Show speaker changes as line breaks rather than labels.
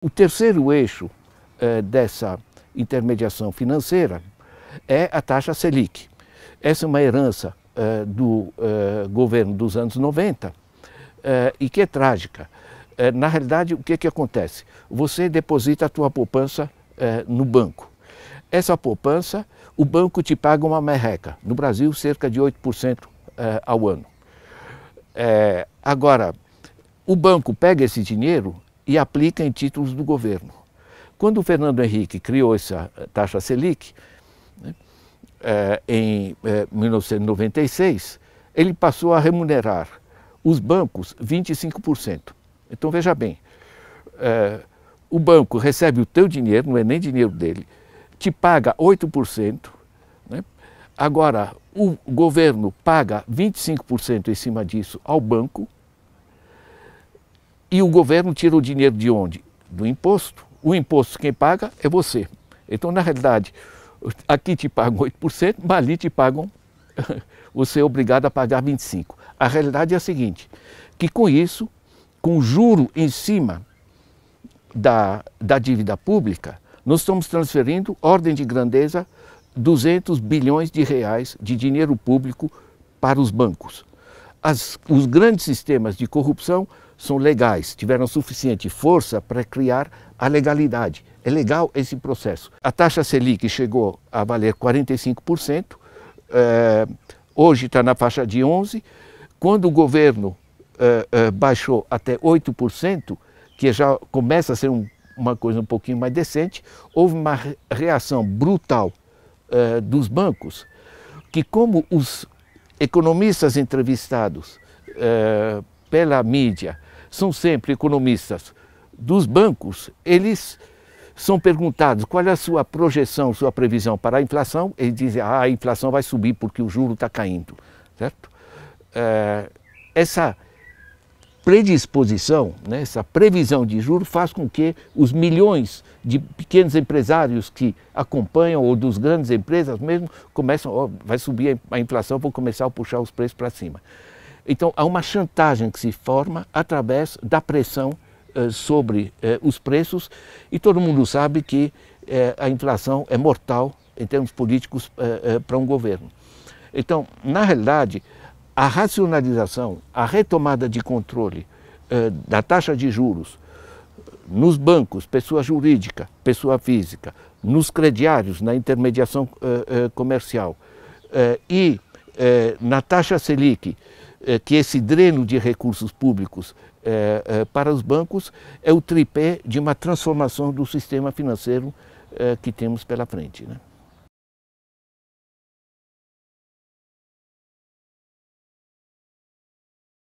O terceiro eixo eh, dessa intermediação financeira é a taxa Selic. Essa é uma herança eh, do eh, governo dos anos 90 eh, e que é trágica. Eh, na realidade, o que, que acontece? Você deposita a tua poupança eh, no banco. Essa poupança, o banco te paga uma merreca. No Brasil, cerca de 8% ao ano. agora, o banco pega esse dinheiro e aplica em títulos do governo. Quando o Fernando Henrique criou essa eh, taxa Selic, né, é, em é, eh, 1996, ele passou a remunerar os bancos 25%. Então veja bem, é, o banco recebe o teu dinheiro, não é nem dinheiro dele, te paga 8%, né? agora o governo paga 25% em cima disso ao banco, e o governo tira o dinheiro de onde? Do imposto. O imposto quem paga é você. Então, na realidade, aqui te pagam 8%, mas ali te pagam, você é obrigado a pagar 25%. A realidade é a seguinte, que com isso, com juro em cima da, da dívida pública, nós estamos transferindo, ordem de grandeza, 200 bilhões de reais de dinheiro público para os bancos. As, os grandes sistemas de corrupção são legais, tiveram suficiente força para criar a legalidade. É legal esse processo. A taxa Selic chegou a valer 45%, é, eh, hoje está na faixa de 11%. Quando o governo é, é, baixou até 8%, que já começa a ser um, uma coisa um pouquinho mais decente, houve uma reação brutal dos bancos, que como os economistas entrevistados pela mídia são sempre economistas dos bancos, eles são perguntados qual é a sua projeção, sua previsão para a inflação, eles dizem, ah, a inflação vai subir porque o juro está caindo, certo? É, essa predisposição, né, essa previsão de juro faz com que os milhões de pequenos empresários que acompanham ou dos grandes empresas mesmo começam, oh, vai subir a inflação, vou começar a puxar os preços para cima. Então há uma chantagem que se forma através da pressão eh, sobre eh, os preços e todo mundo sabe que eh, a inflação é mortal em termos políticos eh, eh, para um governo. Então, na realidade, a racionalização, a retomada de controle eh, da taxa de juros nos bancos, pessoa jurídica, pessoa física, nos crediários, na intermediação comercial e na taxa Selic, eh, que esse dreno de recursos públicos eh, eh, para os bancos é o tripé de uma transformação do sistema financeiro que temos pela frente. Né?